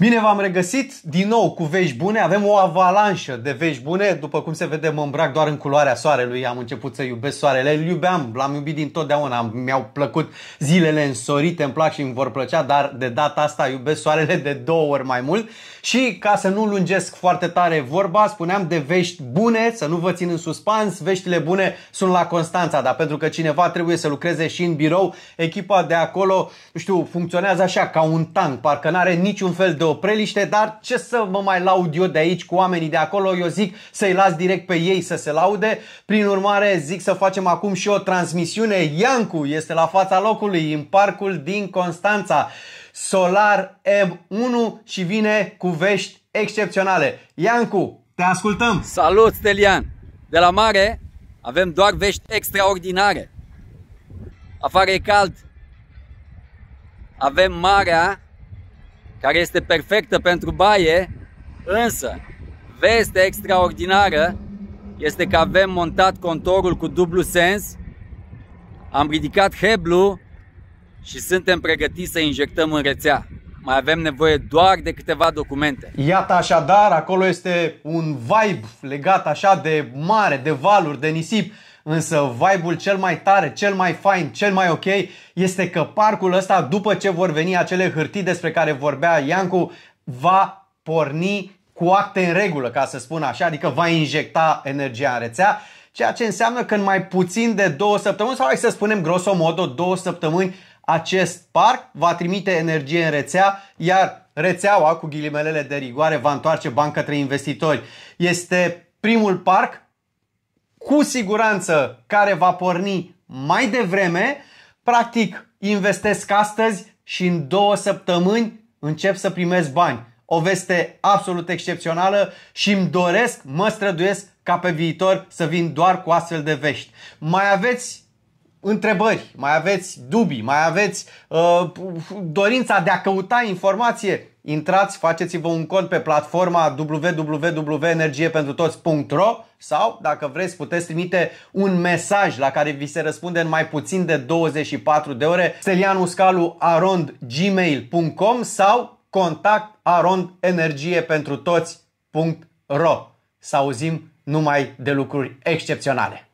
Bine v-am regăsit din nou cu vești bune. Avem o avalanșă de vești bune. După cum se vede, mă îmbrac doar în culoarea soarelui. Am început să iubesc soarele. Îl iubeam, l-am iubit dintotdeauna. Mi-au plăcut zilele însorite, îmi plac și îmi vor plăcea, dar de data asta iubesc soarele de două ori mai mult. Și ca să nu lungesc foarte tare vorba, spuneam de vești bune, să nu vă țin în suspans. Veștile bune sunt la Constanța, dar pentru că cineva trebuie să lucreze și în birou, echipa de acolo, nu știu, funcționează așa, ca un tank, parcă n-are niciun fel de opreliște, dar ce să mă mai laud eu de aici cu oamenii de acolo, eu zic să-i las direct pe ei să se laude. Prin urmare, zic să facem acum și o transmisiune. Iancu este la fața locului în parcul din Constanța. Solar M1 și vine cu vești excepționale. Iancu, te ascultăm! Salut, Stelian! De la mare avem doar vești extraordinare. Afară e cald. Avem marea care este perfectă pentru baie, însă veste extraordinară este că avem montat contorul cu dublu sens, am ridicat heblu și suntem pregătiți să injectăm în rețea. Mai avem nevoie doar de câteva documente. Iată așadar, acolo este un vibe legat așa de mare, de valuri, de nisip. Însă vibe-ul cel mai tare, cel mai fain, cel mai ok este că parcul ăsta, după ce vor veni acele hârtii despre care vorbea Iancu, va porni cu acte în regulă, ca să spun așa, adică va injecta energia în rețea, ceea ce înseamnă că în mai puțin de două săptămâni, sau hai să spunem grosomodo două săptămâni, acest parc va trimite energie în rețea, iar rețeaua, cu ghilimelele de rigoare, va întoarce bani către investitori. Este primul parc cu siguranță care va porni mai devreme. Practic, investesc astăzi și în două săptămâni încep să primesc bani. O veste absolut excepțională și îmi doresc, mă străduiesc ca pe viitor să vin doar cu astfel de vești. Mai aveți întrebări, mai aveți dubii, mai aveți uh, dorința de a căuta informație, Intrați, faceți-vă un cont pe platforma www.energiepentrutoți.ro sau, dacă vreți, puteți trimite un mesaj la care vi se răspunde în mai puțin de 24 de ore stelianuscalu.gmail.com sau contact arondenergiepentutoți.ro Să auzim numai de lucruri excepționale!